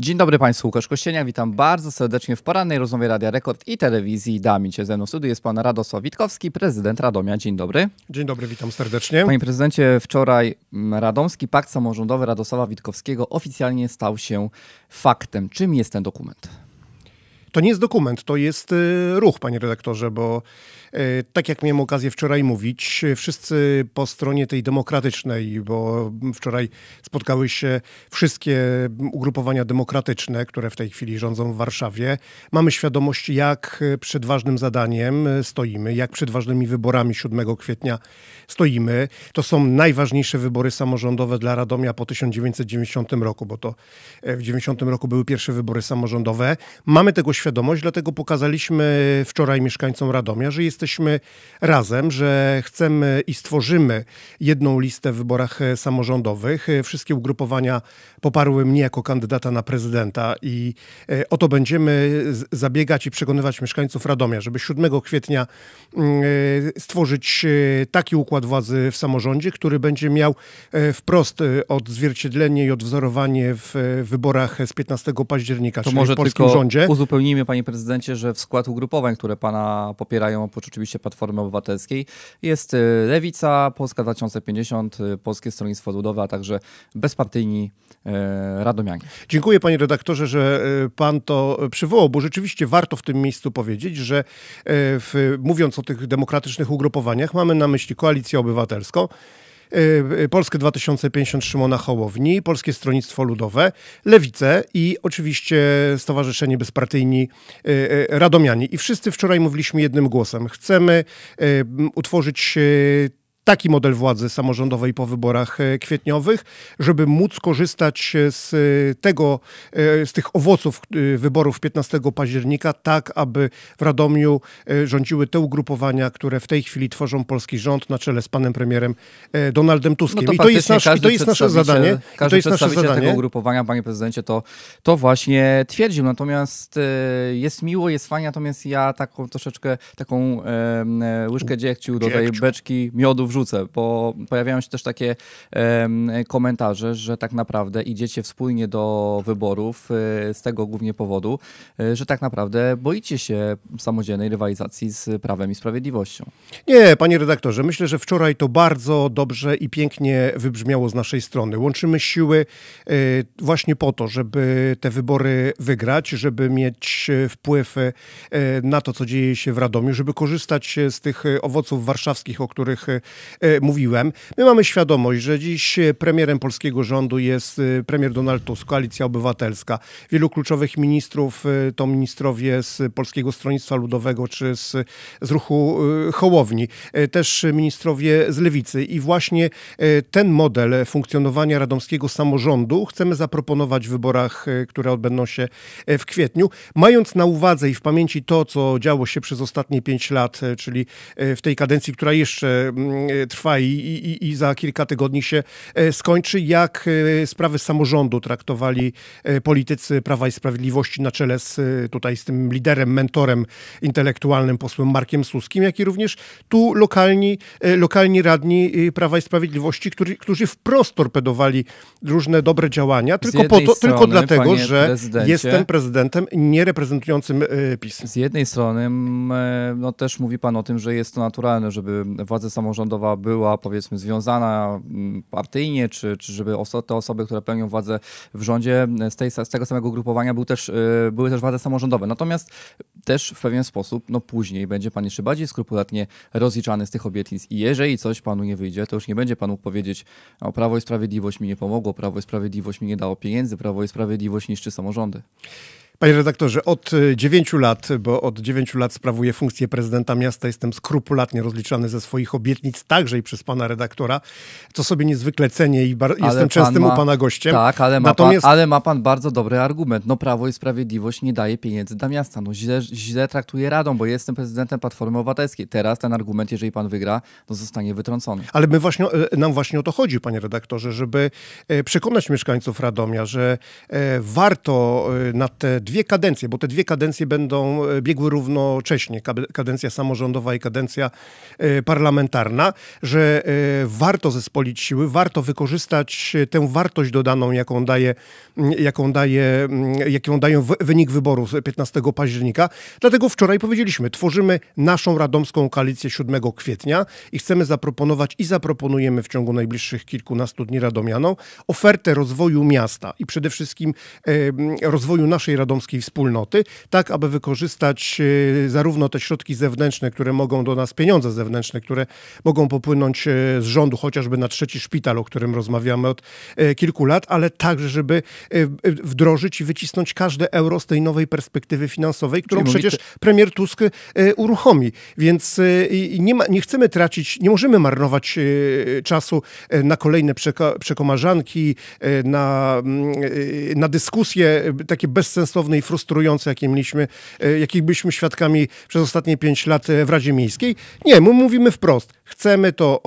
Dzień dobry Państwu, Łukasz Kościenia, witam bardzo serdecznie w porannej rozmowie Radia Rekord i Telewizji Damicie. Ze mną w studiu jest Pan Radosław Witkowski, prezydent Radomia. Dzień dobry. Dzień dobry, witam serdecznie. Panie prezydencie, wczoraj mm, Radomski Pakt Samorządowy Radosława Witkowskiego oficjalnie stał się faktem. Czym jest ten dokument? To nie jest dokument, to jest y, ruch, panie redaktorze, bo y, tak jak miałem okazję wczoraj mówić, y, wszyscy po stronie tej demokratycznej, bo mm, wczoraj spotkały się wszystkie mm, ugrupowania demokratyczne, które w tej chwili rządzą w Warszawie, mamy świadomość, jak przed ważnym zadaniem stoimy, jak przed ważnymi wyborami 7 kwietnia stoimy. To są najważniejsze wybory samorządowe dla Radomia po 1990 roku, bo to e, w 90 roku były pierwsze wybory samorządowe. Mamy tego świadomość, świadomość, dlatego pokazaliśmy wczoraj mieszkańcom Radomia, że jesteśmy razem, że chcemy i stworzymy jedną listę w wyborach samorządowych. Wszystkie ugrupowania poparły mnie jako kandydata na prezydenta i e, o to będziemy zabiegać i przekonywać mieszkańców Radomia, żeby 7 kwietnia mm, e, stworzyć e, taki układ władzy w samorządzie, który będzie miał wprost odzwierciedlenie i odwzorowanie w wyborach z 15 października, to czyli może w polskim tylko rządzie. Przypomnijmy, panie prezydencie, że w skład ugrupowań, które pana popierają, oprócz oczywiście Platformy Obywatelskiej, jest y, Lewica, Polska 2050, y, Polskie Stronnictwo Ludowe, a także bezpartyjni y, radomianie. Dziękuję panie redaktorze, że pan to przywołał, bo rzeczywiście warto w tym miejscu powiedzieć, że w, mówiąc o tych demokratycznych ugrupowaniach, mamy na myśli koalicję obywatelską, E, e, Polskę 2050 Szymona Hołowni, Polskie Stronnictwo Ludowe, Lewicę i oczywiście Stowarzyszenie Bezpartyjni e, Radomianie. I wszyscy wczoraj mówiliśmy jednym głosem. Chcemy utworzyć taki model władzy samorządowej po wyborach e, kwietniowych, żeby móc korzystać e, z e, tego, z tych owoców wyborów 15 października, tak aby w Radomiu rządziły te ugrupowania, które w tej chwili tworzą polski rząd na czele z panem premierem Donaldem Tuskiem. No to I, to jest nasz, I to jest nasze zadanie. Każdy to jest nasze zadanie. tego ugrupowania, panie prezydencie, to, to właśnie twierdził. Natomiast jest miło, jest fajnie, natomiast ja taką troszeczkę, taką łyżkę dziegciu do tej beczki miodu wrzucę wrzucę, bo pojawiają się też takie komentarze, że tak naprawdę idziecie wspólnie do wyborów y, z tego głównie powodu, y, że tak naprawdę boicie się samodzielnej rywalizacji z Prawem i Sprawiedliwością. Nie, panie redaktorze, myślę, że wczoraj to bardzo dobrze i pięknie wybrzmiało z naszej strony. Łączymy siły y, właśnie po to, żeby te wybory wygrać, żeby mieć wpływ na to, co dzieje się w Radomiu, żeby korzystać z tych owoców warszawskich, o których E, mówiłem. My mamy świadomość, że dziś e, premierem polskiego rządu jest e, premier Donald Tusk, Koalicja Obywatelska. Wielu kluczowych ministrów to ministrowie z Polskiego Stronnictwa Ludowego czy z, z ruchu Hołowni. Też ministrowie z Lewicy. I właśnie ten model funkcjonowania radomskiego samorządu chcemy zaproponować w wyborach, które odbędą się w kwietniu. Mając na uwadze i w pamięci to, co działo się przez ostatnie pięć lat, czyli w tej kadencji, która jeszcze mm, E, trwa i, i, i za kilka tygodni się e, skończy. Jak e, sprawy samorządu traktowali politycy Prawa i Sprawiedliwości na czele z tutaj z tym liderem, mentorem intelektualnym, posłem Markiem Suskim, jak i również tu lokalni, lokalni radni Prawa i Sprawiedliwości, który, którzy wprost torpedowali różne dobre działania, tylko, po to, strony, tylko dlatego, że jestem prezydentem nie reprezentującym PiS. Z jednej strony no, też mówi pan o tym, że jest to naturalne, żeby władze samorządowe osoba była powiedzmy związana mm, partyjnie, czy, czy żeby oso te osoby, które pełnią władzę w rządzie z, tej, z tego samego grupowania był też, y, były też władze samorządowe. Natomiast też w pewien sposób no później będzie pan jeszcze bardziej skrupulatnie rozliczany z tych obietnic i jeżeli coś panu nie wyjdzie, to już nie będzie pan mógł powiedzieć o Prawo i Sprawiedliwość mi nie pomogło, Prawo i Sprawiedliwość mi nie dało pieniędzy, Prawo i Sprawiedliwość niszczy samorządy. Panie redaktorze, od 9 e, lat, bo od 9 lat sprawuję funkcję prezydenta miasta, jestem skrupulatnie rozliczany ze swoich obietnic, także i przez pana redaktora, co sobie niezwykle cenię i jestem częstym ma... u pana gościem. Tak, ale ma, Natomiast... pan, ale ma pan bardzo dobry argument. No Prawo i Sprawiedliwość nie daje pieniędzy dla miasta. No źle, źle traktuje Radą, bo jestem prezydentem Platformy Obywatelskiej. Teraz ten argument, jeżeli pan wygra, no zostanie wytrącony. Ale my właśnie, e, nam właśnie o to chodzi, panie redaktorze, żeby e, przekonać mieszkańców Radomia, że warto na te dwie kadencje, bo te dwie kadencje będą e, biegły równocześnie, kadencja samorządowa i kadencja e, parlamentarna, że e, warto zespolić siły, warto wykorzystać tę wartość dodaną, jaką daje, jaką daje, jaką dają wynik wyborów 15 października. Dlatego wczoraj powiedzieliśmy, tworzymy naszą radomską koalicję 7 kwietnia i chcemy zaproponować i zaproponujemy w ciągu najbliższych kilkunastu dni Radomianom ofertę rozwoju miasta i przede wszystkim rozwoju naszej radomskiej romskiej wspólnoty, tak aby wykorzystać e, zarówno te środki zewnętrzne, które mogą do nas, pieniądze zewnętrzne, które mogą popłynąć e, z rządu, chociażby na trzeci szpital, o którym rozmawiamy od e, kilku lat, ale także, żeby wdrożyć i wycisnąć każde euro z tej nowej perspektywy finansowej, którą Czyli przecież mówicie... premier Tusk uruchomi. Więc nie, ma, nie chcemy tracić, nie możemy marnować czasu na kolejne przekomarzanki, na, mm, na dyskusje takie bezsensowne, i frustrujące, jakie mieliśmy, e, jakich byliśmy świadkami przez ostatnie pięć lat e, w Radzie Miejskiej. Nie, my mówimy wprost. Chcemy to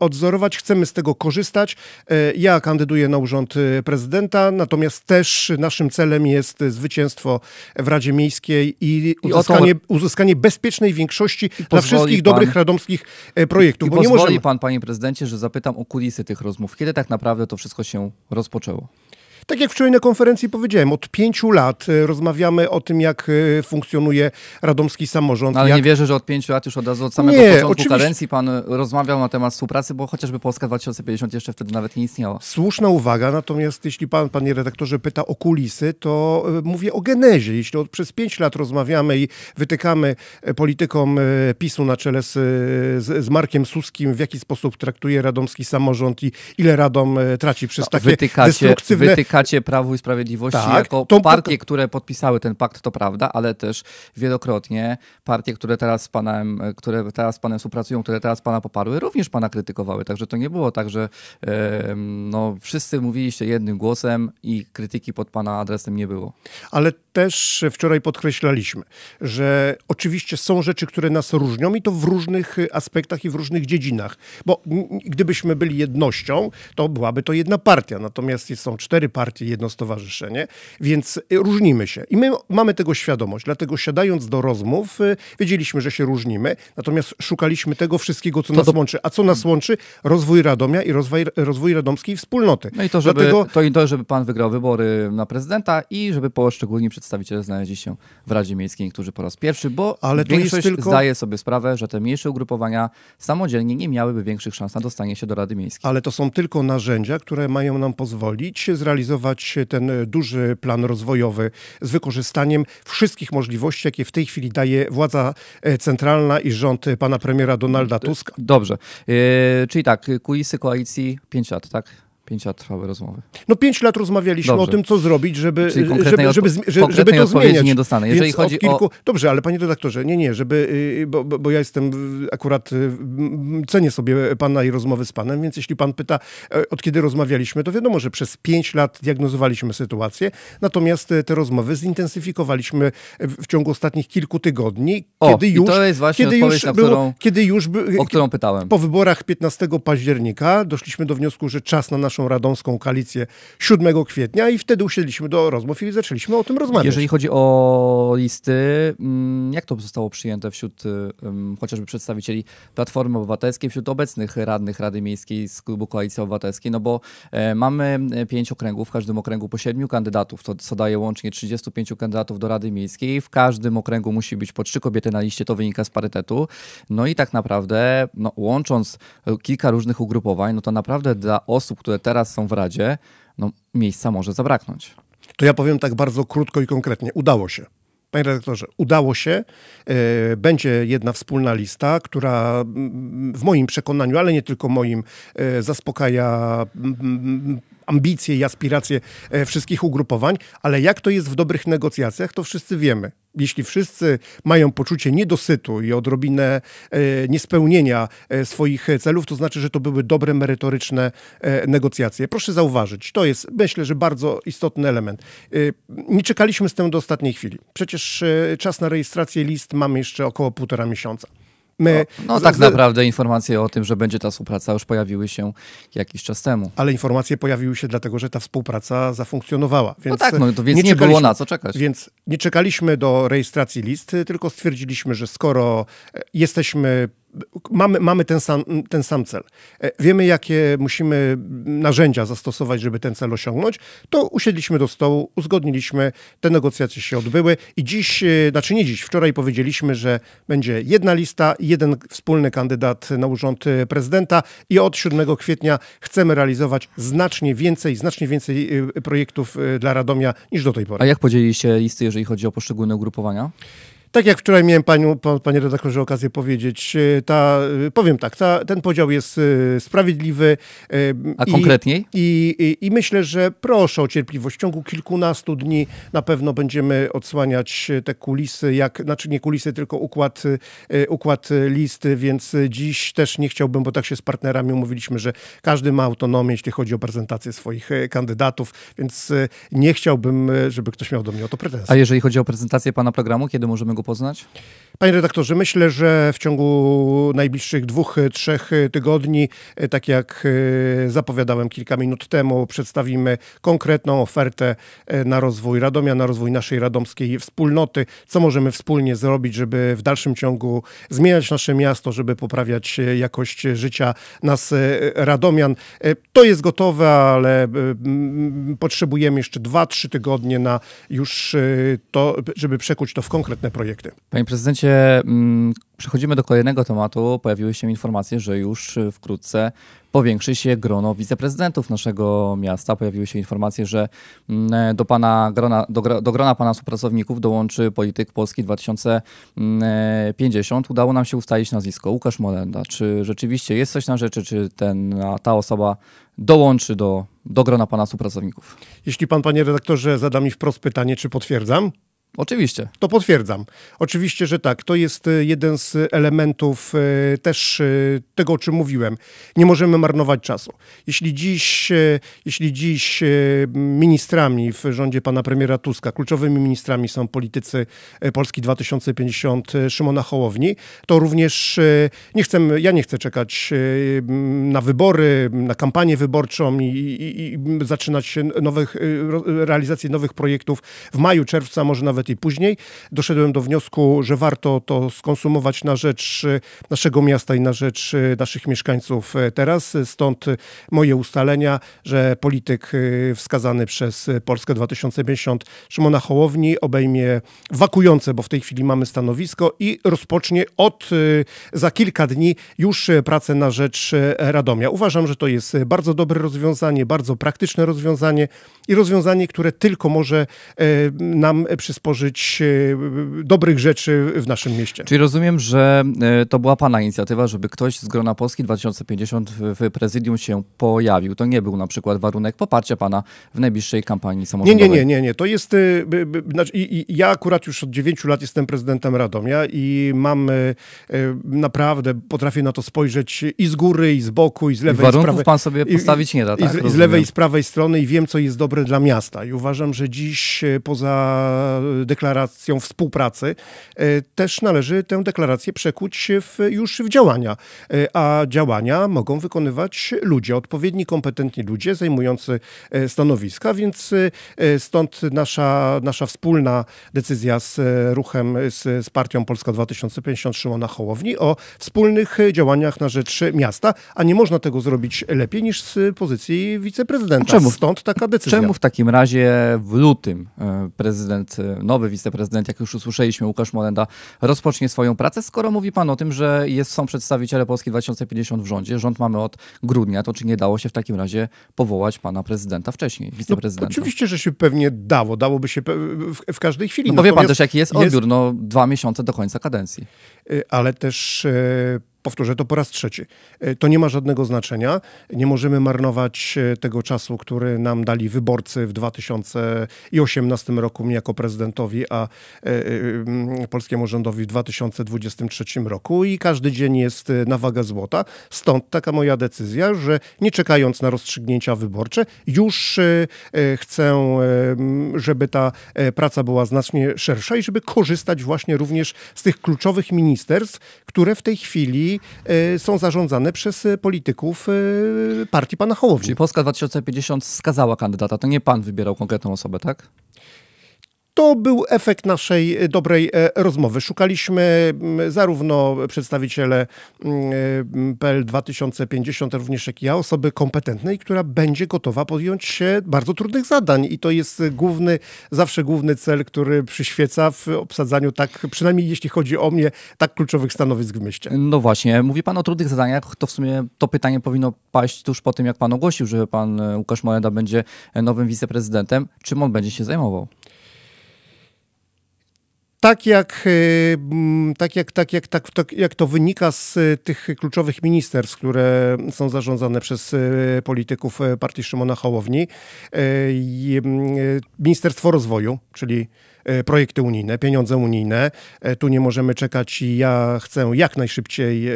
odzorować, chcemy z tego korzystać. E, ja kandyduję na urząd prezydenta, natomiast też naszym celem jest zwycięstwo w Radzie Miejskiej i uzyskanie, uzyskanie bezpiecznej większości dla wszystkich pan, dobrych radomskich projektów. I bo pozwoli nie możemy... pan, panie prezydencie, że zapytam o kulisy tych rozmów. Kiedy tak naprawdę to wszystko się rozpoczęło? Tak jak wczoraj na konferencji powiedziałem, od pięciu lat e, rozmawiamy o tym, jak e, funkcjonuje radomski samorząd. No, ale jak... nie wierzę, że od pięciu lat już od razu od samego nie, początku oczywiście... konferencji pan e, rozmawiał na temat współpracy, bo chociażby Polska 2050 jeszcze wtedy nawet nie istniała. Słuszna uwaga, natomiast jeśli pan, panie redaktorze, pyta o kulisy, to mówię o genezie. Jeśli od, przez pięć lat rozmawiamy i wytykamy politykom PiSu na czele z, z, z Markiem Suskim, w jaki sposób traktuje radomski samorząd i ile Radom traci przez no, takie wytykacie, destruktywne chacie Prawo i Sprawiedliwości tak, jako to... partie, które podpisały ten pakt, to prawda, ale też wielokrotnie partie, które teraz z panem, które teraz z panem współpracują, które teraz pana poparły, również pana krytykowały. Także to nie było tak, że no, wszyscy mówiliście jednym głosem i krytyki pod pana adresem nie było. Ale też wczoraj podkreślaliśmy, że oczywiście są rzeczy, które nas różnią i to w różnych aspektach i w różnych dziedzinach. Bo gdybyśmy byli jednością, to byłaby to jedna partia. Natomiast są cztery partie partię, jedno stowarzyszenie, więc y, różnimy się. I my mamy tego świadomość, dlatego siadając do rozmów, y, wiedzieliśmy, że się różnimy, natomiast szukaliśmy tego wszystkiego, co to nas do... łączy. A co nas łączy? Rozwój Radomia i rozwój, rozwój radomskiej wspólnoty. No i to, żeby, dlatego... to, i to, żeby pan wygrał wybory na prezydenta i żeby poszczególni przedstawiciele znaleźli się w Radzie Miejskiej, którzy po raz pierwszy, bo Ale większość tylko... zdaje sobie sprawę, że te mniejsze ugrupowania samodzielnie nie miałyby większych szans na dostanie się do Rady Miejskiej. Ale to są tylko narzędzia, które mają nam pozwolić zrealizować ten e, duży plan rozwojowy z wykorzystaniem wszystkich możliwości, jakie w tej chwili daje władza e, centralna i rząd e, pana premiera Donalda Tuska? Dobrze. Czyli tak, kulisy koalicji 5 lat, tak? Pięć lat trwały rozmowy. No pięć lat rozmawialiśmy Dobrze. o tym, co zrobić, żeby, żeby, żeby, żeby, żeby to zmieniać. nie dostanę. Jeżeli chodzi kilku... o... Dobrze, ale panie redaktorze, nie, nie, żeby, y, bo, bo, ja jestem akurat, y, cenię sobie pana i rozmowy z panem, więc jeśli pan pyta, e, od kiedy rozmawialiśmy, to wiadomo, że przez pięć lat diagnozowaliśmy sytuację, natomiast y, te rozmowy zintensyfikowaliśmy e, w ciągu ostatnich kilku tygodni, o, kiedy już... to jest właśnie kiedy już, którą, kiedy już o którą pytałem. Po wyborach 15 października doszliśmy do wniosku, że czas na nasz naszą radomską koalicję 7 kwietnia i wtedy usiedliśmy do rozmów i zaczęliśmy o tym rozmawiać. Jeżeli chodzi o listy, mm, jak to zostało przyjęte wśród chociażby przedstawicieli Platformy Obywatelskiej, wśród obecnych radnych Rady Miejskiej z klubu Koalicji Obywatelskiej, no bo e, mamy e, pięć okręgów, w każdym okręgu po siedmiu kandydatów, to co daje łącznie 35 kandydatów do Rady Miejskiej. W każdym okręgu musi być po trzy kobiety na liście, to wynika z parytetu. No i tak naprawdę, no, łącząc e, kilka różnych ugrupowań, no to naprawdę dla osób, które teraz są w Radzie, no miejsca może zabraknąć. To ja powiem tak bardzo krótko i konkretnie. Udało się. Panie redaktorze, udało się. E, będzie jedna wspólna lista, która mm, w moim przekonaniu, ale nie tylko moim, e, zaspokaja mm, mm, ambicje i aspiracje e, wszystkich ugrupowań. Ale jak to jest w dobrych negocjacjach, to wszyscy wiemy jeśli wszyscy mają poczucie niedosytu i odrobinę e, niespełnienia e, swoich celów, to znaczy, że to były dobre, merytoryczne e, negocjacje. Proszę zauważyć, to jest myślę, że bardzo istotny element. Nie czekaliśmy z tym do ostatniej chwili. Przecież czas na rejestrację list mamy jeszcze około półtora miesiąca. My, no, no tak naprawdę informacje o tym, że będzie ta współpraca już pojawiły się jakiś czas temu. Ale informacje pojawiły się dlatego, że ta współpraca zafunkcjonowała. Więc no tak, no to więc nie, nie było na co czekać. Więc nie czekaliśmy do rejestracji list, tylko stwierdziliśmy, że skoro e, jesteśmy mamy, mamy ten, sam, ten sam cel. E, wiemy, jakie musimy narzędzia zastosować, żeby ten cel osiągnąć. To usiedliśmy do stołu, uzgodniliśmy, te negocjacje się odbyły i dziś, e, znaczy nie dziś, wczoraj powiedzieliśmy, że będzie jedna lista, jeden wspólny kandydat na urząd e, prezydenta i od 7 kwietnia chcemy realizować znacznie więcej, znacznie więcej projektów dla Radomia niż do tej pory. A jak podzieliliście listy, jeżeli chodzi o poszczególne ugrupowania? Tak jak wczoraj miałem paniu, panie redaktorze okazję powiedzieć, y, ta, y, powiem tak, ta, ten podział jest y, sprawiedliwy. A i, konkretniej? I, i, I myślę, że proszę o cierpliwość. W ciągu kilkunastu dni na pewno będziemy odsłaniać te kulisy, jak, znaczy nie kulisy, tylko układ, układ listy, więc dziś też nie chciałbym, bo tak się z partnerami umówiliśmy, że każdy ma autonomię, jeśli chodzi o prezentację swoich kandydatów, więc nie chciałbym, żeby ktoś miał do mnie o to pretensje. A jeżeli chodzi o prezentację pana programu, kiedy możemy go poznać? Panie redaktorze, myślę, że w ciągu najbliższych dwóch, e, trzech e, tygodni, e, tak jak zapowiadałem kilka minut temu, przedstawimy konkretną ofertę na rozwój Radomia, na rozwój naszej radomskiej wspólnoty, co możemy wspólnie zrobić, żeby w dalszym ciągu zmieniać nasze miasto, żeby poprawiać jakość życia nas, Radomian. To jest gotowe, ale potrzebujemy jeszcze dwa, trzy tygodnie na już to, żeby przekuć to w konkretne projekty projekty. Panie prezydencie, mm, przechodzimy do kolejnego tematu. Pojawiły się informacje, że już wkrótce powiększy się grono wiceprezydentów naszego miasta. Pojawiły się informacje, że mm, do, pana grona, do, do grona pana współpracowników dołączy polityk Polski 2050. Mm, Udało nam się ustalić nazwisko Łukasz Molenda. Czy rzeczywiście jest coś na rzeczy, czy ten, ta osoba dołączy do, do grona pana współpracowników? Jeśli pan, panie redaktorze, zada mi wprost pytanie, czy potwierdzam? Oczywiście. To potwierdzam. Oczywiście, że tak. To jest y, jeden z elementów y, też y, tego, o czym mówiłem. Nie możemy marnować czasu. Jeśli dziś, jeśli dziś ministrami w rządzie pana premiera Tuska, kluczowymi ministrami są politycy Polski 2050 Szymona Hołowni, to również nie chcę, ja nie chcę czekać na wybory, na kampanię wyborczą i, i, i zaczynać nowych, realizację nowych projektów w maju, czerwca, może nawet i później. Doszedłem do wniosku, że warto to skonsumować na rzecz y, naszego miasta i na rzecz y, naszych mieszkańców e, teraz. Stąd moje ustalenia, że polityk y, wskazany przez Polskę 2050 Szymona Hołowni obejmie wakujące, bo w tej chwili mamy stanowisko i rozpocznie od za kilka dni już pracę na rzecz Radomia. Uważam, że to jest bardzo dobre rozwiązanie, bardzo praktyczne rozwiązanie i rozwiązanie, które tylko może e, nam przysporzyć tworzyć e, dobrych rzeczy w naszym mieście. Czyli rozumiem, że e, to była Pana inicjatywa, żeby ktoś z grona Polski 2050 w prezydium się pojawił. To nie był na przykład warunek poparcia Pana w najbliższej kampanii samorządowej. Nie, nie, nie, nie. nie. To jest... E, znaczy, ja akurat już od 9 lat jestem prezydentem Radomia i mam naprawdę, potrafię na to spojrzeć i z góry, i z boku, i z lewej, strony, warunków i z prawej. pan sobie postawić nie da, tak? I z, z lewej, i z prawej strony i wiem, co jest dobre dla miasta. I uważam, że dziś poza deklaracją współpracy, e, też należy tę deklarację przekuć w, już w działania. E, a działania mogą wykonywać ludzie, odpowiedni, kompetentni ludzie zajmujący e, stanowiska, więc stąd nasza, nasza wspólna decyzja z ruchem, z, z partią Polska 2050 Szymona Hołowni o wspólnych działaniach na rzecz miasta, a nie można tego zrobić lepiej niż z pozycji wiceprezydenta. Czemu? Stąd taka decyzja. Czemu w takim razie w lutym prezydent nowy wiceprezydent, jak już usłyszeliśmy, Łukasz Molenda, rozpocznie swoją pracę, skoro mówi pan o tym, że jest, są przedstawiciele Polski 2050 w rządzie, rząd mamy od grudnia, to czy nie dało się w takim razie powołać pana prezydenta wcześniej, no, wiceprezydenta? No, oczywiście, że się pewnie dało, dałoby się w, w każdej chwili. No, no pan też, jaki jest odbiór, jest... no dwa miesiące do końca kadencji. Y, ale też y, powtórzę to po raz trzeci, e, to nie ma żadnego znaczenia. Nie możemy marnować e, tego czasu, który nam dali wyborcy w 2018 roku mi jako prezydentowi, a e, mm, polskiemu rządowi w 2023 roku i każdy dzień jest na wagę złota. Stąd taka moja decyzja, że nie czekając na rozstrzygnięcia wyborcze, już chcę, mm, żeby ta praca była znacznie szersza i żeby korzystać właśnie również z tych kluczowych ministerstw, które w tej chwili Y, są zarządzane przez y, polityków y, partii pana Hołowni. Czyli Polska 2050 skazała kandydata, to nie pan wybierał konkretną osobę, tak? to był efekt naszej e, dobrej e, rozmowy. Szukaliśmy mm, zarówno przedstawiciele mm, e, PL 2050, również jak ja, osoby kompetentnej, która będzie gotowa podjąć się bardzo trudnych zadań i to jest główny, zawsze główny cel, który przyświeca w obsadzaniu tak, przynajmniej jeśli chodzi o mnie, tak kluczowych stanowisk w mieście. No właśnie, mówi Pan o trudnych zadaniach, to w sumie to pytanie powinno paść tuż po tym, jak Pan ogłosił, że Pan Łukasz Molenda będzie nowym wiceprezydentem. Czym on będzie się zajmował? tak jak, e, tak jak, tak jak, tak, tak, jak to wynika z e, tych kluczowych ministerstw, które są zarządzane przez e, polityków partii Szymona Hołowni, Ministerstwo Rozwoju, czyli E, projekty unijne, pieniądze unijne. E, tu nie możemy czekać i ja chcę jak najszybciej e,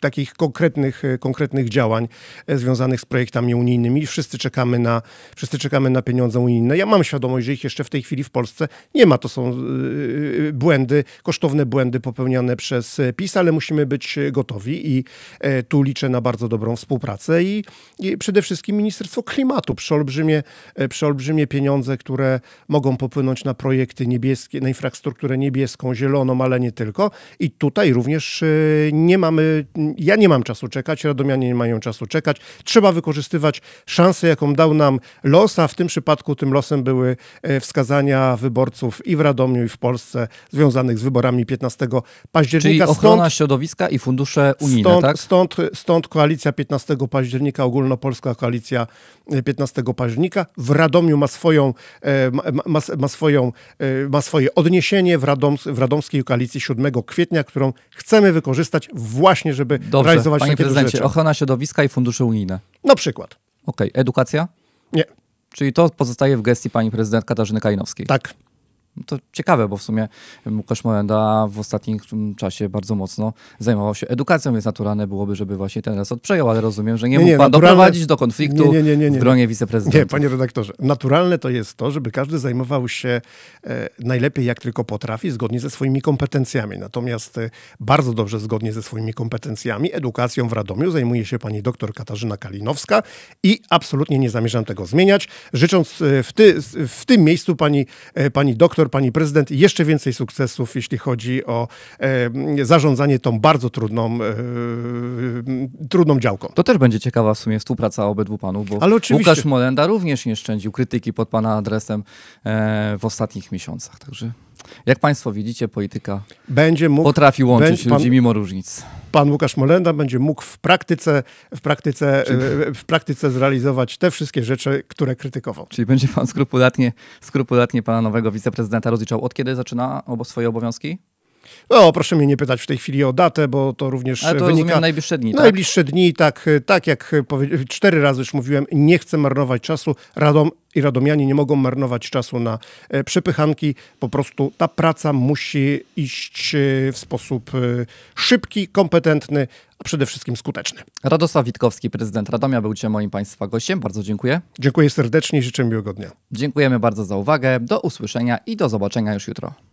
takich konkretnych, konkretnych działań związanych z projektami unijnymi. Wszyscy czekamy, na, wszyscy czekamy na pieniądze unijne. Ja mam świadomość, że ich jeszcze w tej chwili w Polsce nie ma. To są błędy, kosztowne błędy popełniane przez PiS, ale musimy być gotowi i tu liczę na bardzo dobrą współpracę i, i przede wszystkim Ministerstwo Klimatu Przeolbrzymie, olbrzymie, pieniądze, które mogą poprawić wpłynąć na projekty niebieskie, na infrastrukturę niebieską, zieloną, ale nie tylko. I tutaj również e, nie mamy, ja nie mam czasu czekać, radomianie nie mają czasu czekać. Trzeba wykorzystywać szansę, jaką dał nam los, a w tym przypadku tym losem były e, wskazania wyborców i w Radomiu, i w Polsce związanych z wyborami 15 października. Czyli ochrona stąd, środowiska i fundusze unijne, stąd, tak? Stąd, stąd koalicja 15 października, ogólnopolska koalicja 15 e, października. W Radomiu ma swoją, ma, ma, ma, swoją, e, ma swoje odniesienie w, Radoms, w radomskiej koalicji 7 kwietnia, którą chcemy wykorzystać właśnie, żeby Dobrze, realizować panie takie prezydencie, rzeczy. ochrona środowiska i fundusze unijne. Na przykład. Okej, okay. edukacja? Nie. Czyli to pozostaje w gestii pani prezydent Katarzyny Kajnowskiej? Tak to ciekawe, bo w sumie Łukasz Morenda w ostatnim czasie bardzo mocno zajmował się edukacją, więc naturalne byłoby, żeby właśnie ten resort przejął, ale rozumiem, że nie, nie mógł pan naturalne... doprowadzić do konfliktu nie, nie, nie, nie, w gronie wiceprezydenta. Nie, panie redaktorze, naturalne to jest to, żeby każdy zajmował się e, najlepiej jak tylko potrafi, zgodnie ze swoimi kompetencjami. Natomiast e, bardzo dobrze zgodnie ze swoimi kompetencjami edukacją w Radomiu zajmuje się pani doktor Katarzyna Kalinowska i absolutnie nie zamierzam tego zmieniać, życząc e, w, ty, w tym miejscu pani, e, pani doktor dyrektor, pani prezydent i jeszcze więcej sukcesów, jeśli chodzi o e, zarządzanie tą bardzo trudną, e, trudną działką. To też będzie ciekawa w sumie współpraca obydwu panów, bo Ale oczywiście. Łukasz Molenda również nie szczędził krytyki pod pana adresem e, w ostatnich miesiącach. Także. Jak Państwo widzicie, polityka będzie mógł, potrafi łączyć pan, ludzi mimo różnic. Pan Łukasz Molenda będzie mógł w praktyce, w, praktyce, e, Czyli... w praktyce zrealizować te wszystkie rzeczy, które krytykował. Czyli będzie Pan skrupulatnie, skrupulatnie Pana nowego wiceprezydenta rozliczał. Od kiedy zaczyna obo swoje obowiązki? No, proszę mnie nie pytać w tej chwili o datę, bo to również Ale to wynika... rozumiem najbliższe dni, tak? Najbliższe dni, tak, e, tak jak powie... cztery razy już mówiłem, nie chcę marnować czasu. Radom i radomianie nie mogą marnować czasu na e, przepychanki. Po prostu ta praca musi iść e, w sposób szybki, kompetentny, a przede wszystkim skuteczny. Radosław Witkowski, prezydent Radomia, był dzisiaj moim Państwa gościem. Bardzo dziękuję. Dziękuję serdecznie i życzę miłego dnia. Dziękujemy bardzo za uwagę. Do usłyszenia i do zobaczenia już jutro.